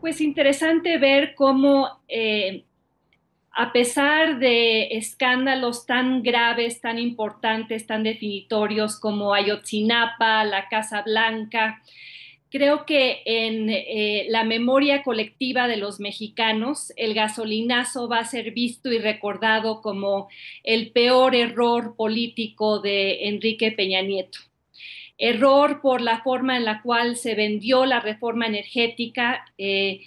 pues interesante ver cómo eh, a pesar de escándalos tan graves, tan importantes, tan definitorios como Ayotzinapa, la Casa Blanca, creo que en eh, la memoria colectiva de los mexicanos, el gasolinazo va a ser visto y recordado como el peor error político de Enrique Peña Nieto error por la forma en la cual se vendió la reforma energética, eh,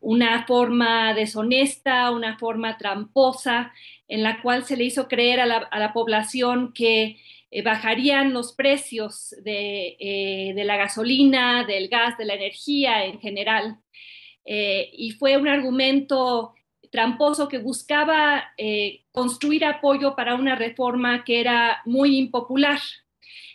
una forma deshonesta, una forma tramposa, en la cual se le hizo creer a la, población que eh, bajarían los precios eh, de, la gasolina, del gas, de la energía en general. y fue un argumento tramposo que buscaba construir apoyo para una reforma que era muy impopular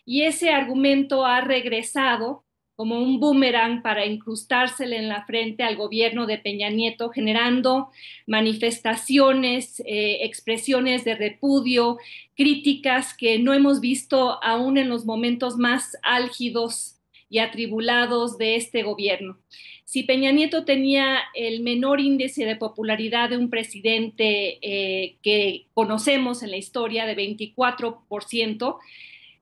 y ese argumento ha regresado como un boomerang para incrustársele en la frente al gobierno de Peña Nieto, generando manifestaciones, eh, expresiones de repudio, críticas que no hemos visto aún en los momentos más álgidos y atribulados de este gobierno. Si Peña Nieto tenía el menor índice de popularidad de un presidente eh, que conocemos en la historia, de 24%,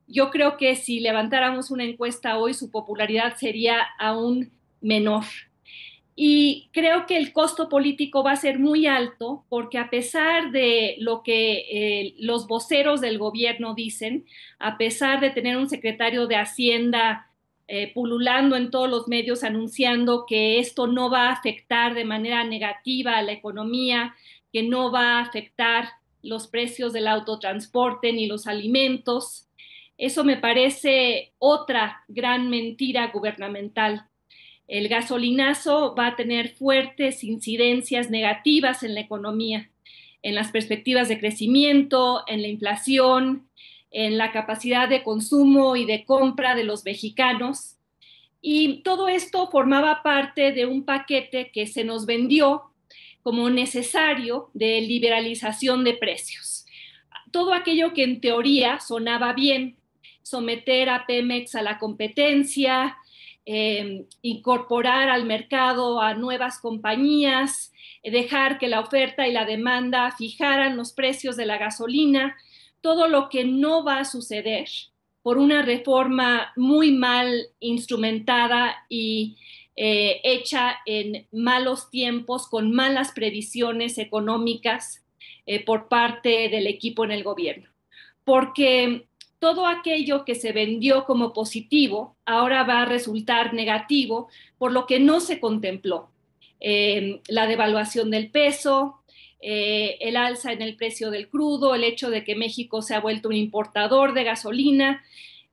yo creo que si levantáramos una encuesta hoy, su popularidad sería aún menor. Y creo que el costo político va a ser muy alto porque a pesar de lo que eh, los voceros del gobierno dicen, a pesar de tener un secretario de Hacienda eh, pululando en todos los medios anunciando que esto no va a afectar de manera negativa a la economía, que no va a afectar los precios del autotransporte ni los alimentos, eso me parece otra gran mentira gubernamental. El gasolinazo va a tener fuertes incidencias negativas en la economía, en las perspectivas de crecimiento, en la inflación, en la capacidad de consumo y de compra de los mexicanos. Y todo esto formaba parte de un paquete que se nos vendió como necesario de liberalización de precios. Todo aquello que en teoría sonaba bien, someter a Pemex a la competencia, em, incorporar al mercado a nuevas compañías, dejar que la oferta y la demanda fijaran los precios de la gasolina, todo lo que no va a suceder por una reforma muy mal instrumentada y eh, hecha en malos tiempos, con malas previsiones económicas eh, por parte del equipo en el gobierno. Porque todo aquello que se vendió como positivo ahora va a resultar negativo por lo que no se contempló. Em, la devaluación del peso, eh, el alza en el precio del crudo, el hecho de que México se ha vuelto un importador de gasolina,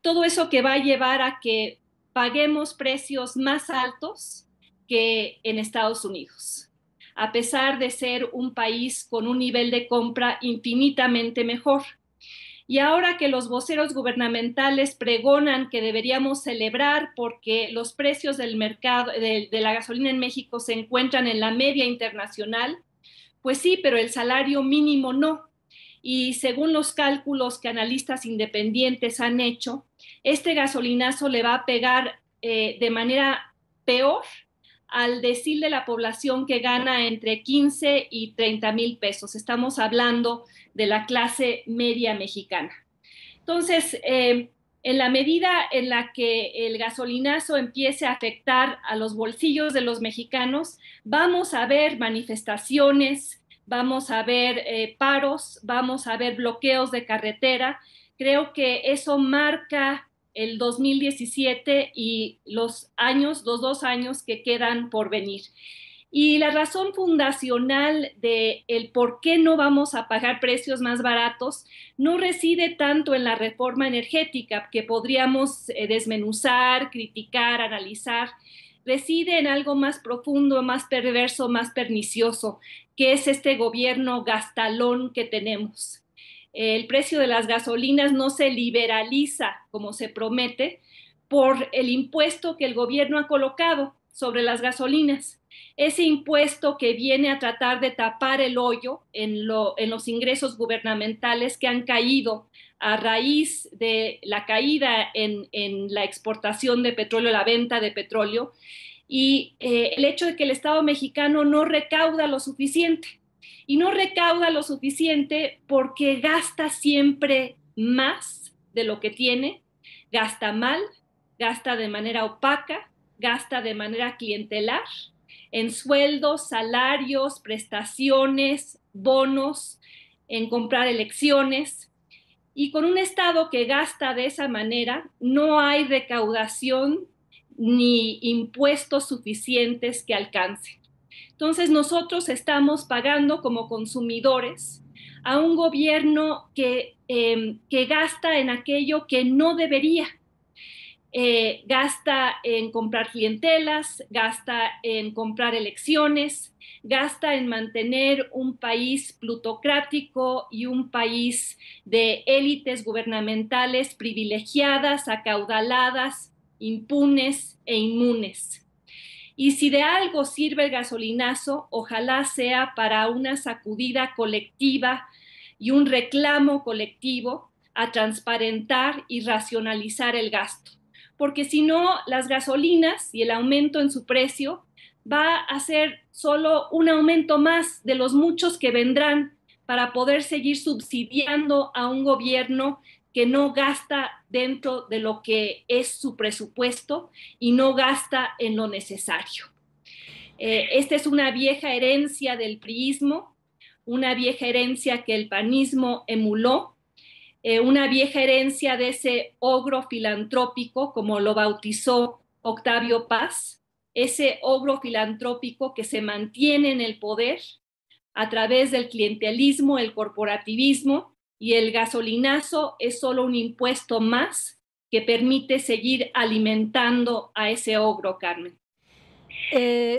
todo eso que va a llevar a que paguemos precios más altos que en Estados Unidos a pesar de ser un país con un nivel de compra infinitamente mejor. Y ahora que los voceros gubernamentales pregonan que deberíamos celebrar porque los precios del mercado de, la gasolina en México se encuentran en la media internacional, pues sí, pero el salario mínimo no. Y según los cálculos que analistas independientes han hecho, este gasolinazo le va a pegar eh, de manera peor al decir de la población que gana entre 15 y 30 mil pesos. Estamos hablando de la clase media mexicana. Entonces, eh, en la medida en la que el gasolinazo empiece a afectar a los bolsillos de los mexicanos, vamos a ver manifestaciones, vamos a ver eh, paros, vamos a ver bloqueos de carretera. Creo que eso marca el 2017 y los años, los dos años que quedan por venir. Y la razón fundacional de el por qué no vamos a pagar precios más baratos no reside tanto en la reforma energética que podríamos eh, desmenuzar, criticar, analizar, reside en algo más profundo, más perverso, más pernicioso, que es este gobierno gastalón que tenemos el precio de las gasolinas no se liberaliza como se promete por el impuesto que el gobierno ha colocado sobre las gasolinas. Ese impuesto que viene a tratar de tapar el hoyo en, los ingresos gubernamentales que han caído a raíz de la caída en, la exportación de petróleo, la venta de petróleo, y eh, el hecho de que el Estado mexicano no recauda lo suficiente y no recauda lo suficiente porque gasta siempre más de lo que tiene, gasta mal, gasta de manera opaca, gasta de manera clientelar en sueldos, salarios, prestaciones, bonos, en comprar elecciones. Y con un Estado que gasta de esa manera, no hay recaudación ni impuestos suficientes que alcance. Entonces nosotros estamos pagando como consumidores a un gobierno que, em, gasta en aquello que no debería. Eh, gasta en comprar clientelas, gasta en comprar elecciones, gasta en mantener un país plutocrático y un país de élites gubernamentales privilegiadas, acaudaladas, impunes e inmunes. Y si de algo sirve el gasolinazo, ojalá sea para una sacudida colectiva y un reclamo colectivo a transparentar y racionalizar el gasto. Porque si no, las gasolinas y el aumento en su precio va a ser solo un aumento más de los muchos que vendrán para poder seguir subsidiando a un gobierno que no gasta dentro de lo que es su presupuesto y no gasta en lo necesario. Eh, esta es una vieja herencia del priismo, una vieja herencia que el panismo emuló, eh, una vieja herencia de ese ogro filantrópico, como lo bautizó Octavio Paz, ese ogro filantrópico que se mantiene en el poder a través del clientelismo, el corporativismo y el gasolinazo es solo un impuesto más que permite seguir alimentando a ese ogro, Carmen. Eh,